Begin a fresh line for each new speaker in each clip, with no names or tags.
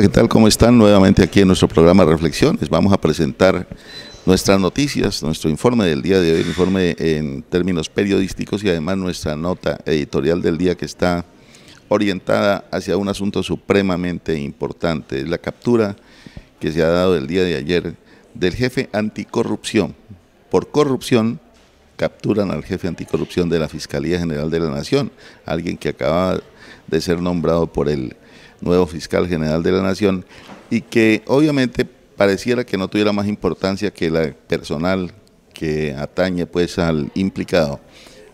¿qué tal? ¿Cómo están? Nuevamente aquí en nuestro programa Reflexiones. Vamos a presentar nuestras noticias, nuestro informe del día de hoy, el informe en términos periodísticos y además nuestra nota editorial del día que está orientada hacia un asunto supremamente importante, la captura que se ha dado el día de ayer del jefe anticorrupción. Por corrupción capturan al jefe anticorrupción de la Fiscalía General de la Nación, alguien que acaba de ser nombrado por el nuevo fiscal general de la Nación, y que obviamente pareciera que no tuviera más importancia que la personal que atañe pues al implicado,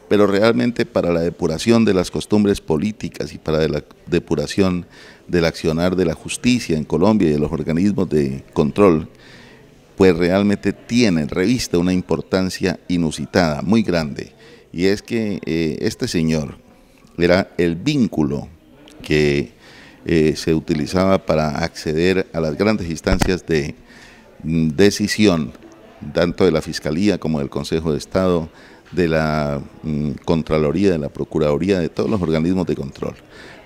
pero realmente para la depuración de las costumbres políticas y para la depuración del accionar de la justicia en Colombia y de los organismos de control, pues realmente tiene, revista una importancia inusitada, muy grande. Y es que eh, este señor era el vínculo que eh, se utilizaba para acceder a las grandes instancias de mm, decisión, tanto de la Fiscalía como del Consejo de Estado, de la mm, Contraloría, de la Procuraduría, de todos los organismos de control.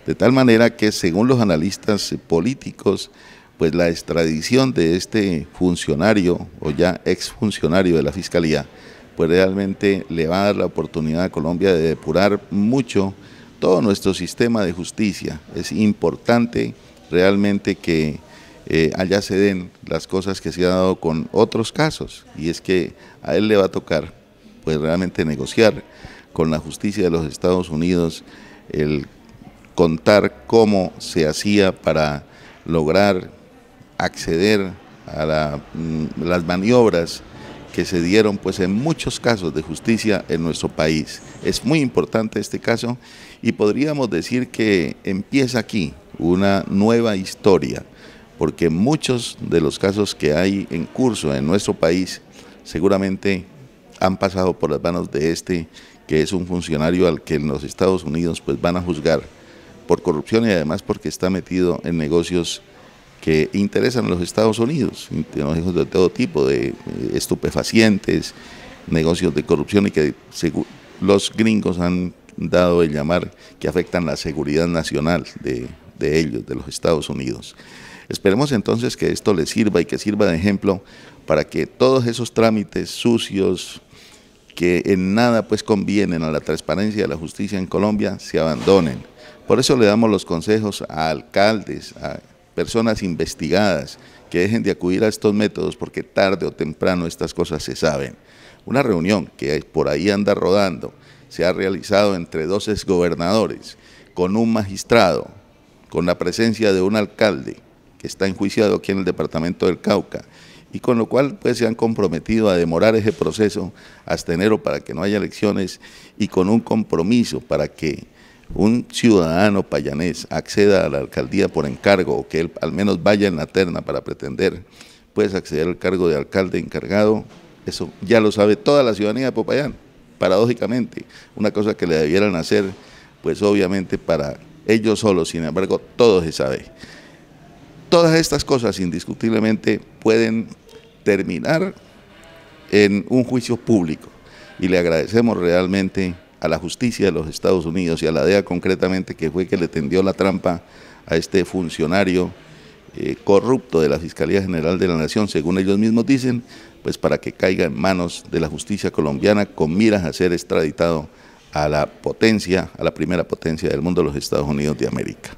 De tal manera que, según los analistas políticos, pues la extradición de este funcionario o ya exfuncionario de la Fiscalía, pues realmente le va a dar la oportunidad a Colombia de depurar mucho todo nuestro sistema de justicia. Es importante realmente que eh, allá se den las cosas que se han dado con otros casos y es que a él le va a tocar pues realmente negociar con la justicia de los Estados Unidos el contar cómo se hacía para lograr acceder a mm, las maniobras que se dieron pues en muchos casos de justicia en nuestro país. Es muy importante este caso y podríamos decir que empieza aquí una nueva historia, porque muchos de los casos que hay en curso en nuestro país seguramente han pasado por las manos de este, que es un funcionario al que en los Estados Unidos pues van a juzgar por corrupción y además porque está metido en negocios que interesan a los Estados Unidos, tenemos de todo tipo, de eh, estupefacientes, negocios de corrupción y que los gringos han dado el llamar que afectan la seguridad nacional de, ellos, de los Estados Unidos. Esperemos entonces que esto les sirva y que sirva de ejemplo para que todos esos trámites sucios que en nada pues convienen a la transparencia y a la justicia en Colombia se abandonen. Por eso le damos los consejos a alcaldes, a personas investigadas, que dejen de acudir a estos métodos porque tarde o temprano estas cosas se saben. Una reunión que por ahí anda rodando se ha realizado entre dos gobernadores con un magistrado, con la presencia de un alcalde que está enjuiciado aquí en el departamento del Cauca, y con lo cual pues se han comprometido a demorar ese proceso hasta enero para que no haya elecciones y con un compromiso para que un ciudadano payanés acceda a la alcaldía por encargo o que él al menos vaya en la terna para pretender, puedes acceder al cargo de alcalde encargado, eso ya lo sabe toda la ciudadanía de Popayán, paradójicamente, una cosa que le debieran hacer, pues obviamente para ellos solos, sin embargo, todo se sabe. Todas estas cosas indiscutiblemente pueden terminar en un juicio público y le agradecemos realmente a la justicia de los Estados Unidos y a la DEA concretamente, que fue que le tendió la trampa a este funcionario eh, corrupto de la Fiscalía General de la Nación, según ellos mismos dicen, pues para que caiga en manos de la justicia colombiana con miras a ser extraditado a la potencia, a la primera potencia del mundo, los Estados Unidos de América.